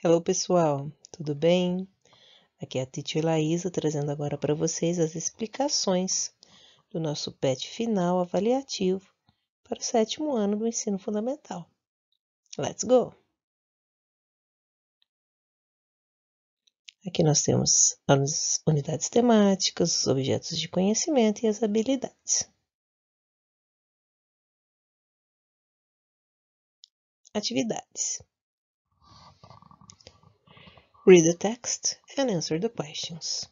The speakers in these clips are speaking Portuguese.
Hello pessoal, tudo bem? Aqui é a Titi Laísa trazendo agora para vocês as explicações do nosso PET final avaliativo para o sétimo ano do ensino fundamental. Let's go! Aqui nós temos as unidades temáticas, os objetos de conhecimento e as habilidades. Atividades. read the text, and answer the questions.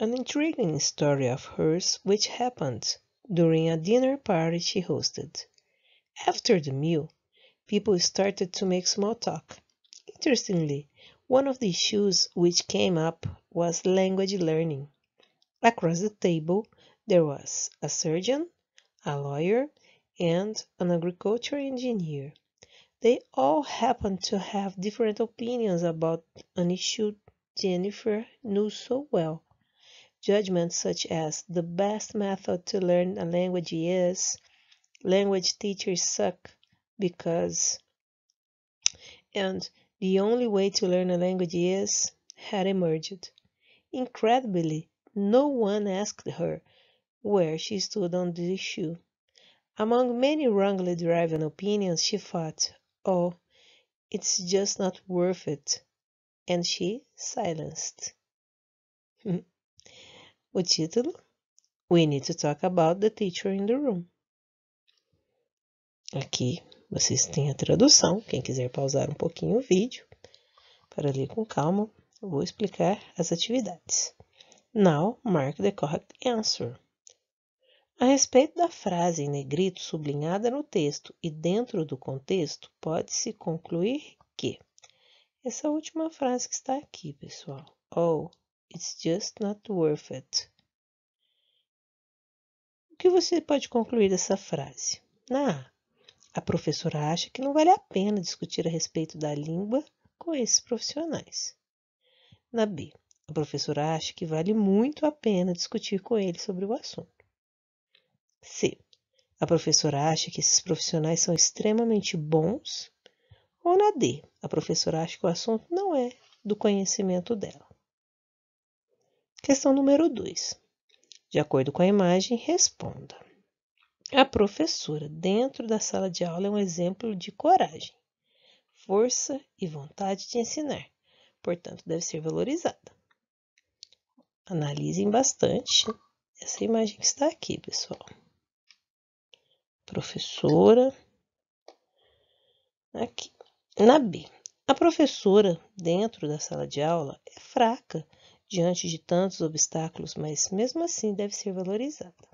An intriguing story of hers which happened during a dinner party she hosted. After the meal, people started to make small talk. Interestingly, one of the issues which came up was language learning. Across the table, there was a surgeon, a lawyer, and an agricultural engineer. They all happened to have different opinions about an issue Jennifer knew so well. Judgments such as the best method to learn a language is language teachers suck because and the only way to learn a language is had emerged. Incredibly, no one asked her where she stood on the issue. Among many wrongly driven opinions she fought Oh, it's just not worth it. And she silenced. o título: We need to talk about the teacher in the room. Aqui vocês têm a tradução. Quem quiser pausar um pouquinho o vídeo para ler com calma, eu vou explicar as atividades. Now mark the correct answer. A respeito da frase em negrito sublinhada no texto e dentro do contexto, pode-se concluir que essa última frase que está aqui, pessoal. Oh, it's just not worth it. O que você pode concluir dessa frase? Na ah, A, a professora acha que não vale a pena discutir a respeito da língua com esses profissionais. Na B, a professora acha que vale muito a pena discutir com eles sobre o assunto. C. a professora acha que esses profissionais são extremamente bons, ou na D, a professora acha que o assunto não é do conhecimento dela. Questão número 2. De acordo com a imagem, responda. A professora, dentro da sala de aula, é um exemplo de coragem, força e vontade de ensinar, portanto, deve ser valorizada. Analisem bastante essa imagem que está aqui, pessoal professora. Aqui. Na B, a professora, dentro da sala de aula, é fraca diante de tantos obstáculos, mas mesmo assim deve ser valorizada.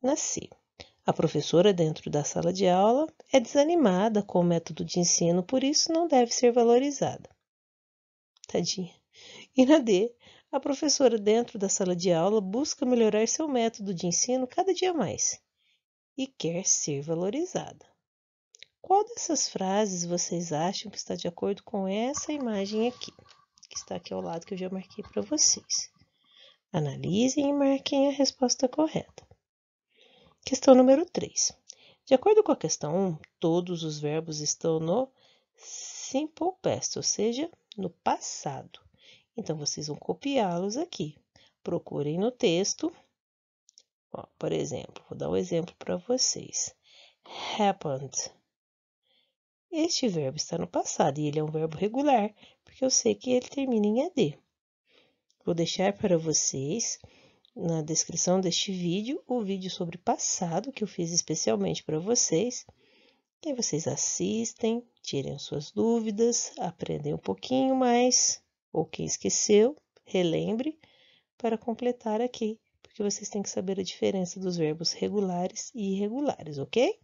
Na C, a professora, dentro da sala de aula, é desanimada com o método de ensino, por isso não deve ser valorizada. Tadinha. E na D, a professora, dentro da sala de aula, busca melhorar seu método de ensino cada dia mais e quer ser valorizada. Qual dessas frases vocês acham que está de acordo com essa imagem aqui, que está aqui ao lado que eu já marquei para vocês? Analisem e marquem a resposta correta. Questão número 3. De acordo com a questão 1, todos os verbos estão no simple past, ou seja, no passado. Então, vocês vão copiá-los aqui. Procurem no texto Ó, por exemplo, vou dar um exemplo para vocês. Happened. Este verbo está no passado e ele é um verbo regular, porque eu sei que ele termina em AD. Vou deixar para vocês na descrição deste vídeo o vídeo sobre passado que eu fiz especialmente para vocês. E aí vocês assistem, tirem suas dúvidas, aprendem um pouquinho mais, ou quem esqueceu, relembre para completar aqui porque vocês têm que saber a diferença dos verbos regulares e irregulares, ok?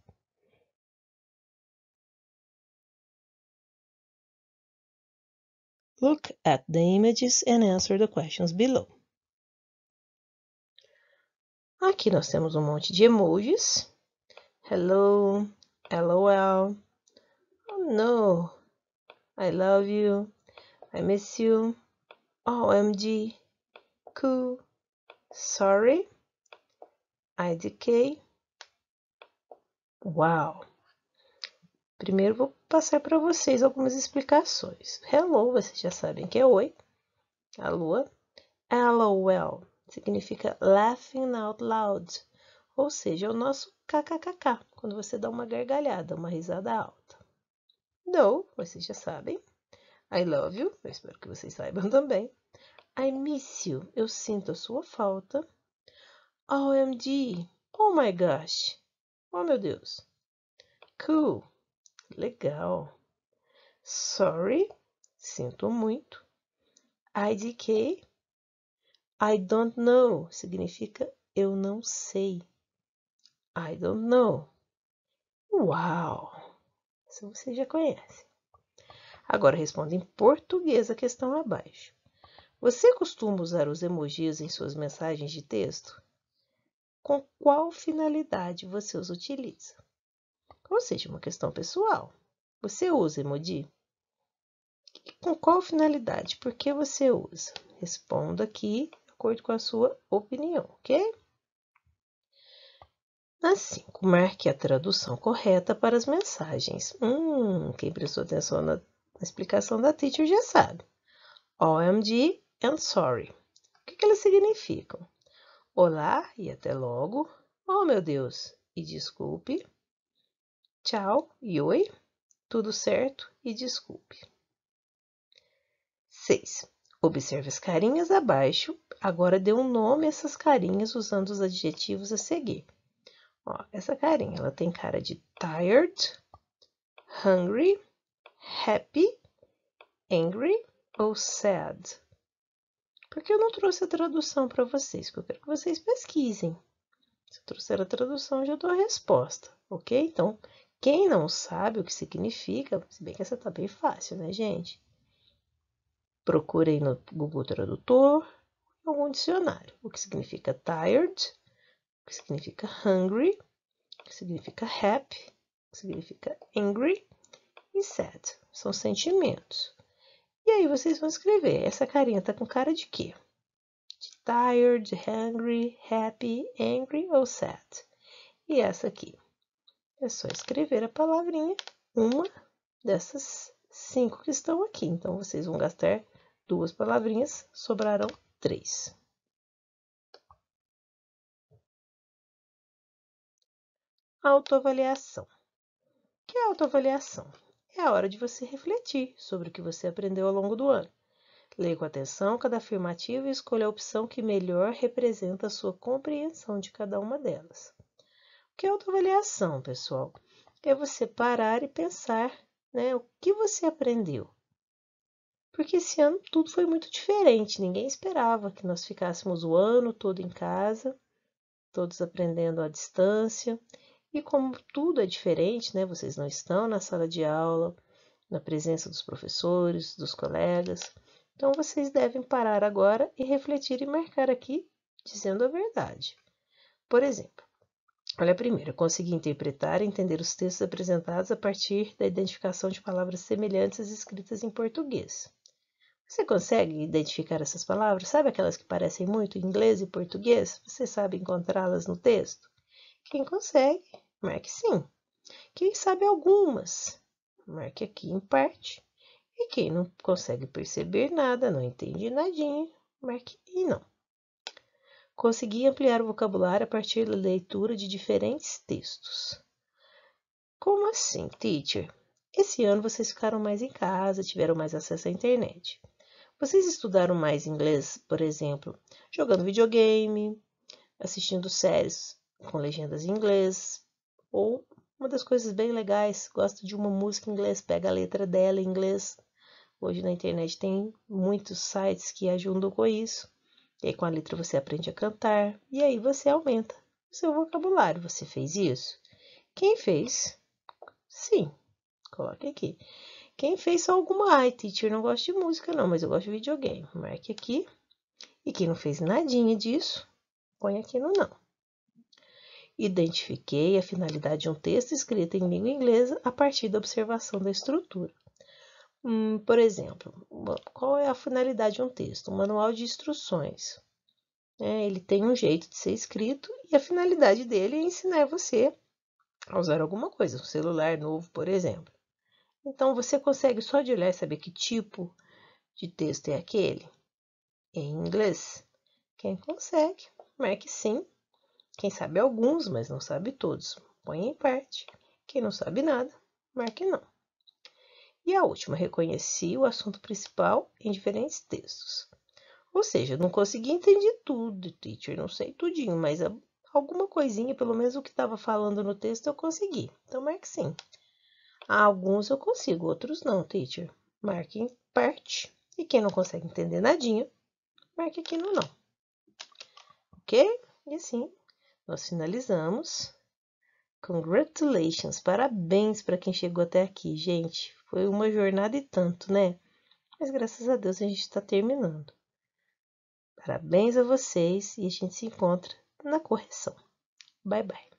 Look at the images and answer the questions below. Aqui nós temos um monte de emojis. Hello, LOL, oh no, I love you, I miss you, OMG, cool. Sorry. IDK. Wow. Primeiro vou passar para vocês algumas explicações. Hello, vocês já sabem que é oi. A lua. LOL significa laughing out loud, ou seja, é o nosso kkkk, quando você dá uma gargalhada, uma risada alta. No, vocês já sabem. I love you, eu espero que vocês saibam também. I miss you. Eu sinto a sua falta. OMG. Oh my gosh. Oh meu Deus. Cool. Legal. Sorry. Sinto muito. IDK. I don't know. Significa eu não sei. I don't know. Uau! Se você já conhece. Agora responda em português a questão abaixo. Você costuma usar os emojis em suas mensagens de texto? Com qual finalidade você os utiliza? Ou seja, uma questão pessoal. Você usa emoji? E com qual finalidade? Por que você usa? Responda aqui de acordo com a sua opinião, ok? Na assim, 5, marque a tradução correta para as mensagens. Hum, quem prestou atenção na explicação da teacher já sabe. OMG and sorry. O que, que elas significam? Olá e até logo. Oh, meu Deus, e desculpe. Tchau e oi. Tudo certo e desculpe. 6. Observe as carinhas abaixo. Agora dê um nome a essas carinhas usando os adjetivos a seguir. Ó, essa carinha, ela tem cara de tired, hungry, happy, angry ou sad. Porque eu não trouxe a tradução para vocês, que eu quero que vocês pesquisem. Se eu trouxer a tradução, já dou a resposta, ok? Então, quem não sabe o que significa, se bem que essa tá bem fácil, né, gente? Procurem no Google Tradutor algum é dicionário. O que significa tired, o que significa hungry, o que significa happy, o que significa angry e sad. São sentimentos. E aí vocês vão escrever: essa carinha tá com cara de quê? De tired, hungry, happy, angry ou sad? E essa aqui. É só escrever a palavrinha, uma dessas cinco que estão aqui. Então vocês vão gastar duas palavrinhas, sobrarão três. Autoavaliação. O que é autoavaliação? é a hora de você refletir sobre o que você aprendeu ao longo do ano. Leia com atenção cada afirmativa e escolha a opção que melhor representa a sua compreensão de cada uma delas. O que é autoavaliação, pessoal? É você parar e pensar né, o que você aprendeu. Porque esse ano tudo foi muito diferente, ninguém esperava que nós ficássemos o ano todo em casa, todos aprendendo à distância, e como tudo é diferente, né? Vocês não estão na sala de aula, na presença dos professores, dos colegas. Então vocês devem parar agora e refletir e marcar aqui dizendo a verdade. Por exemplo, olha primeiro, consegui interpretar e entender os textos apresentados a partir da identificação de palavras semelhantes escritas em português. Você consegue identificar essas palavras? Sabe aquelas que parecem muito inglês e português? Você sabe encontrá-las no texto? Quem consegue, Marque é sim. Quem sabe algumas. Marque é aqui em parte. E quem não consegue perceber nada, não entende nadinha, marque é e não. Consegui ampliar o vocabulário a partir da leitura de diferentes textos. Como assim, teacher? Esse ano vocês ficaram mais em casa, tiveram mais acesso à internet. Vocês estudaram mais inglês, por exemplo, jogando videogame, assistindo séries com legendas em inglês, ou uma das coisas bem legais, gosto de uma música em inglês, pega a letra dela em inglês. Hoje na internet tem muitos sites que ajudam com isso. E aí, com a letra você aprende a cantar e aí você aumenta o seu vocabulário. Você fez isso? Quem fez? Sim, coloque aqui. Quem fez só alguma? Ai, teacher, não gosto de música não, mas eu gosto de videogame. Marque aqui. E quem não fez nadinha disso, põe aqui no não. Identifiquei a finalidade de um texto escrito em língua inglesa a partir da observação da estrutura. Hum, por exemplo, qual é a finalidade de um texto? Um manual de instruções. É, ele tem um jeito de ser escrito e a finalidade dele é ensinar você a usar alguma coisa, um celular novo, por exemplo. Então, você consegue só de olhar e saber que tipo de texto é aquele? Em inglês? Quem consegue, marque sim quem sabe alguns, mas não sabe todos, põe em parte. Quem não sabe nada, marque não. E a última, reconheci o assunto principal em diferentes textos. Ou seja, não consegui entender tudo, teacher, não sei tudinho, mas alguma coisinha, pelo menos o que estava falando no texto, eu consegui. Então, marque sim. alguns eu consigo, outros não, teacher. Marque em parte. E quem não consegue entender nadinha, marque aqui no não. Ok? E assim nós finalizamos. Congratulations! Parabéns para quem chegou até aqui, gente. Foi uma jornada e tanto, né? Mas graças a Deus a gente está terminando. Parabéns a vocês e a gente se encontra na correção. Bye bye.